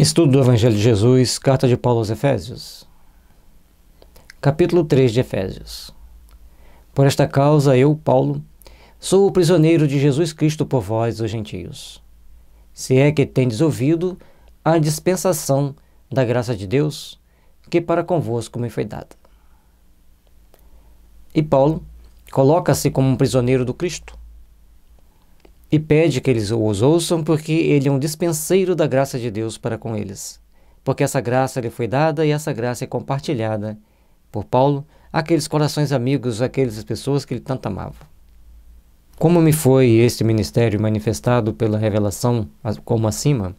Estudo do Evangelho de Jesus, Carta de Paulo aos Efésios. Capítulo 3 de Efésios. Por esta causa eu, Paulo, sou o prisioneiro de Jesus Cristo por vós, os gentios. Se é que tendes ouvido a dispensação da graça de Deus, que para convosco me foi dada. E Paulo coloca-se como um prisioneiro do Cristo, e pede que eles os ouçam, porque ele é um dispenseiro da graça de Deus para com eles. Porque essa graça lhe foi dada e essa graça é compartilhada por Paulo àqueles corações amigos, àquelas pessoas que ele tanto amava. Como me foi este ministério manifestado pela revelação, como acima,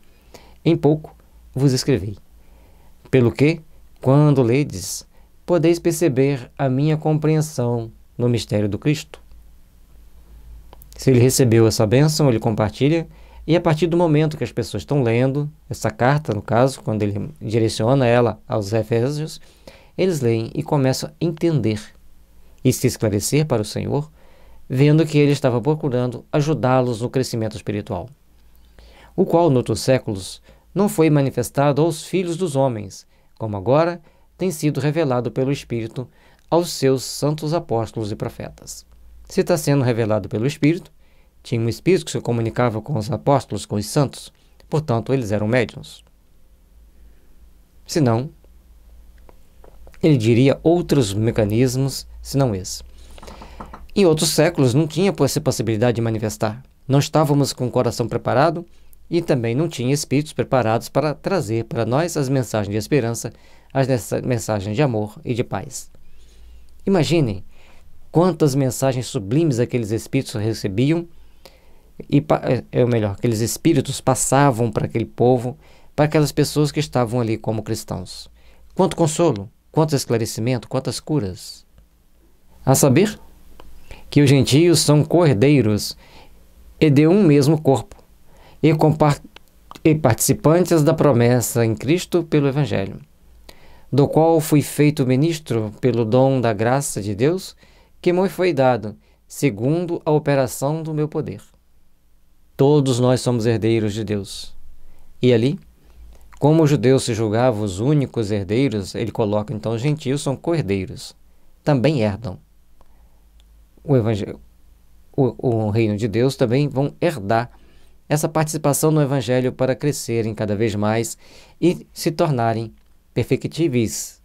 em pouco vos escrevi. Pelo que, quando ledes, podeis perceber a minha compreensão no mistério do Cristo se ele recebeu essa bênção, ele compartilha. E a partir do momento que as pessoas estão lendo essa carta, no caso, quando ele direciona ela aos Efésios, eles leem e começam a entender e se esclarecer para o Senhor, vendo que ele estava procurando ajudá-los no crescimento espiritual, o qual, noutros séculos, não foi manifestado aos filhos dos homens, como agora tem sido revelado pelo Espírito aos seus santos apóstolos e profetas se está sendo revelado pelo Espírito, tinha um Espírito que se comunicava com os apóstolos, com os santos, portanto, eles eram médiuns. não, ele diria outros mecanismos, senão esse. Em outros séculos não tinha essa possibilidade de manifestar. Não estávamos com o coração preparado e também não tinha espíritos preparados para trazer para nós as mensagens de esperança, as mensagens de amor e de paz. Imaginem quantas mensagens sublimes aqueles espíritos recebiam e é, é melhor, aqueles espíritos passavam para aquele povo, para aquelas pessoas que estavam ali como cristãos. Quanto consolo, quanto esclarecimento, quantas curas. A saber que os gentios são cordeiros e de um mesmo corpo e, e participantes da promessa em Cristo pelo Evangelho, do qual fui feito ministro pelo dom da graça de Deus que me foi dado, segundo a operação do meu poder. Todos nós somos herdeiros de Deus. E ali, como os judeus se julgavam os únicos herdeiros, ele coloca então os gentios são cordeiros, também herdam. O, evangelho, o, o reino de Deus também vão herdar essa participação no Evangelho para crescerem cada vez mais e se tornarem perfectíveis,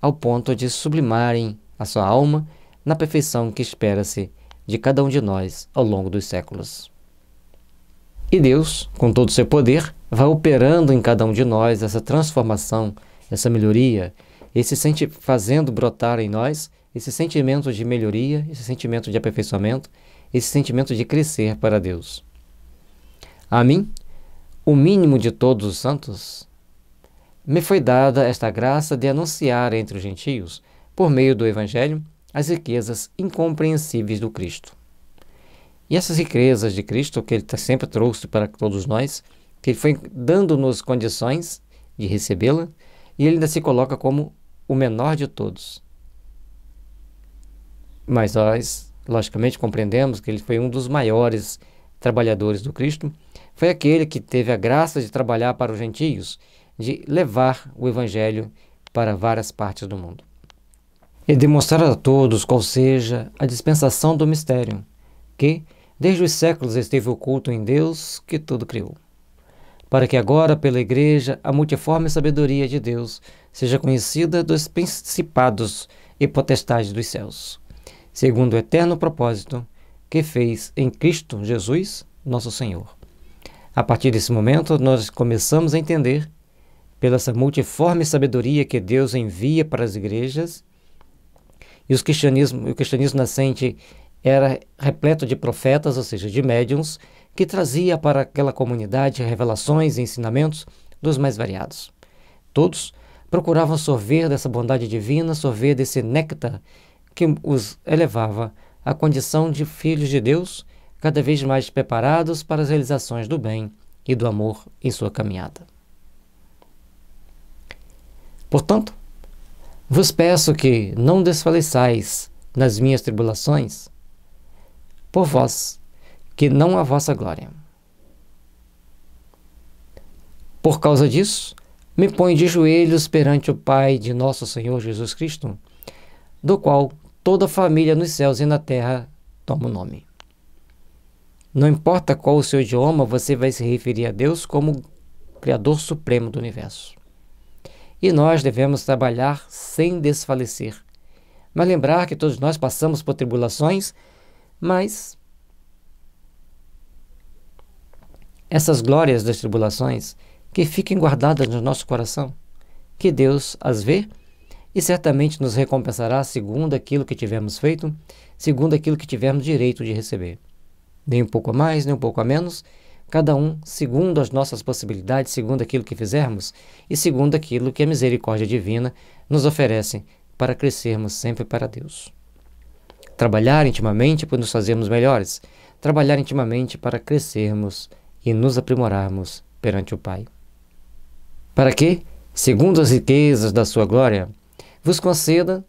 ao ponto de sublimarem a sua alma na perfeição que espera-se de cada um de nós ao longo dos séculos. E Deus, com todo o seu poder, vai operando em cada um de nós essa transformação, essa melhoria, esse sente fazendo brotar em nós esse sentimento de melhoria, esse sentimento de aperfeiçoamento, esse sentimento de crescer para Deus. A mim, o mínimo de todos os santos, me foi dada esta graça de anunciar entre os gentios, por meio do Evangelho, as riquezas incompreensíveis do Cristo. E essas riquezas de Cristo, que ele tá, sempre trouxe para todos nós, que ele foi dando-nos condições de recebê-la, e ele ainda se coloca como o menor de todos. Mas nós, logicamente, compreendemos que ele foi um dos maiores trabalhadores do Cristo, foi aquele que teve a graça de trabalhar para os gentios, de levar o evangelho para várias partes do mundo e demonstrar a todos qual seja a dispensação do mistério, que, desde os séculos, esteve oculto em Deus que tudo criou, para que agora, pela Igreja, a multiforme sabedoria de Deus seja conhecida dos principados e potestades dos céus, segundo o eterno propósito que fez em Cristo Jesus, nosso Senhor. A partir desse momento, nós começamos a entender, pela essa multiforme sabedoria que Deus envia para as igrejas, e os cristianismo, o cristianismo nascente era repleto de profetas, ou seja, de médiums, que trazia para aquela comunidade revelações e ensinamentos dos mais variados. Todos procuravam sorver dessa bondade divina, sorver desse néctar que os elevava à condição de filhos de Deus, cada vez mais preparados para as realizações do bem e do amor em sua caminhada. Portanto, vos peço que não desfaleçais nas minhas tribulações, por vós, que não a vossa glória. Por causa disso, me põe de joelhos perante o Pai de nosso Senhor Jesus Cristo, do qual toda família nos céus e na terra toma o nome. Não importa qual o seu idioma, você vai se referir a Deus como Criador Supremo do Universo. E nós devemos trabalhar sem desfalecer. Mas lembrar que todos nós passamos por tribulações, mas essas glórias das tribulações que fiquem guardadas no nosso coração, que Deus as vê e certamente nos recompensará segundo aquilo que tivermos feito, segundo aquilo que tivermos direito de receber. Nem um pouco a mais, nem um pouco a menos, cada um segundo as nossas possibilidades, segundo aquilo que fizermos e segundo aquilo que a misericórdia divina nos oferece para crescermos sempre para Deus. Trabalhar intimamente para nos fazermos melhores, trabalhar intimamente para crescermos e nos aprimorarmos perante o Pai. Para que, segundo as riquezas da sua glória, vos conceda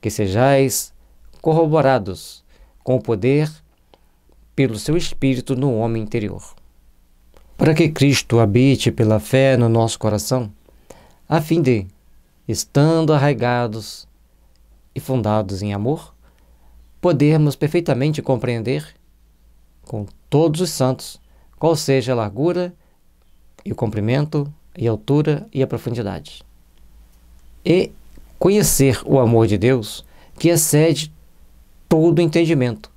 que sejais corroborados com o poder pelo seu espírito no homem interior. Para que Cristo habite pela fé no nosso coração, a fim de, estando arraigados e fundados em amor, podermos perfeitamente compreender, com todos os santos, qual seja a largura e o comprimento e a altura e a profundidade. E conhecer o amor de Deus que excede todo entendimento,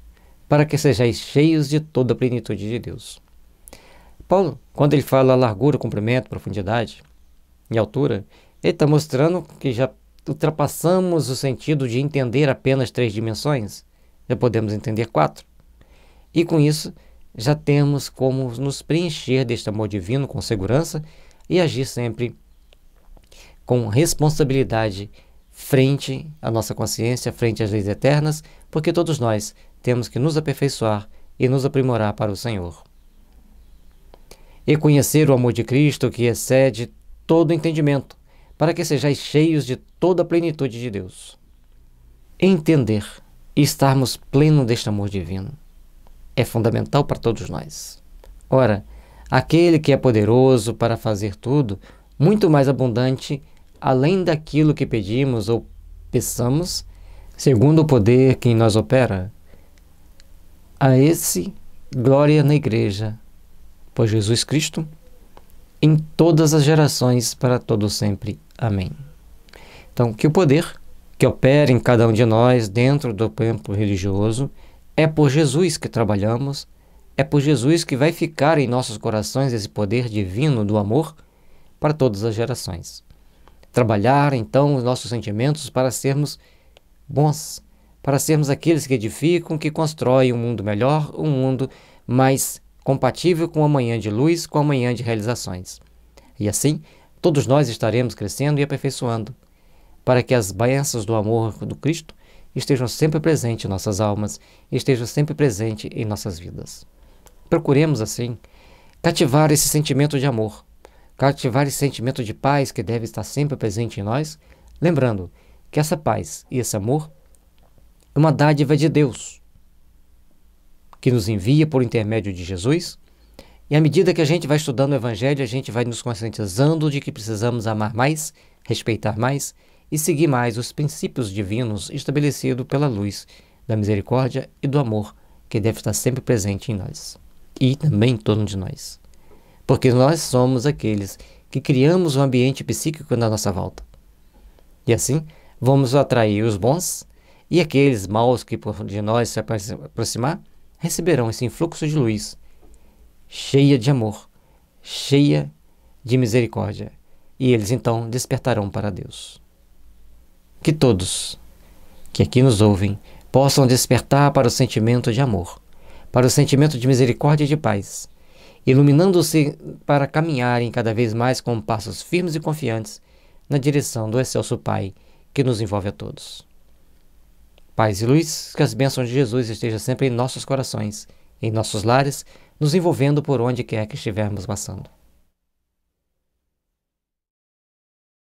para que sejais cheios de toda a plenitude de Deus. Paulo, quando ele fala largura, comprimento, profundidade e altura, ele está mostrando que já ultrapassamos o sentido de entender apenas três dimensões, já podemos entender quatro. E com isso, já temos como nos preencher deste amor divino com segurança e agir sempre com responsabilidade frente à nossa consciência, frente às leis eternas, porque todos nós temos que nos aperfeiçoar e nos aprimorar para o Senhor. E conhecer o amor de Cristo que excede todo entendimento, para que sejais cheios de toda a plenitude de Deus. Entender e estarmos plenos deste amor divino é fundamental para todos nós. Ora, aquele que é poderoso para fazer tudo, muito mais abundante, além daquilo que pedimos ou peçamos, segundo o poder que em nós opera, a esse, glória na Igreja, por Jesus Cristo, em todas as gerações, para todo sempre. Amém. Então, que o poder que opera em cada um de nós dentro do templo religioso é por Jesus que trabalhamos, é por Jesus que vai ficar em nossos corações esse poder divino do amor para todas as gerações. Trabalhar então os nossos sentimentos para sermos bons para sermos aqueles que edificam, que constroem um mundo melhor, um mundo mais compatível com a manhã de luz, com a manhã de realizações. E assim, todos nós estaremos crescendo e aperfeiçoando, para que as bênçãos do amor do Cristo estejam sempre presentes em nossas almas, estejam sempre presentes em nossas vidas. Procuremos, assim, cativar esse sentimento de amor, cativar esse sentimento de paz que deve estar sempre presente em nós, lembrando que essa paz e esse amor é uma dádiva de Deus, que nos envia por intermédio de Jesus. E à medida que a gente vai estudando o Evangelho, a gente vai nos conscientizando de que precisamos amar mais, respeitar mais e seguir mais os princípios divinos estabelecidos pela luz da misericórdia e do amor que deve estar sempre presente em nós e também em torno de nós. Porque nós somos aqueles que criamos o um ambiente psíquico na nossa volta. E assim, vamos atrair os bons e aqueles maus que por de nós se aproximar, receberão esse influxo de luz, cheia de amor, cheia de misericórdia. E eles então despertarão para Deus. Que todos que aqui nos ouvem possam despertar para o sentimento de amor, para o sentimento de misericórdia e de paz, iluminando-se para caminharem cada vez mais com passos firmes e confiantes na direção do excelso Pai que nos envolve a todos. Paz e luz, que as bênçãos de Jesus estejam sempre em nossos corações, em nossos lares, nos envolvendo por onde quer que estivermos passando.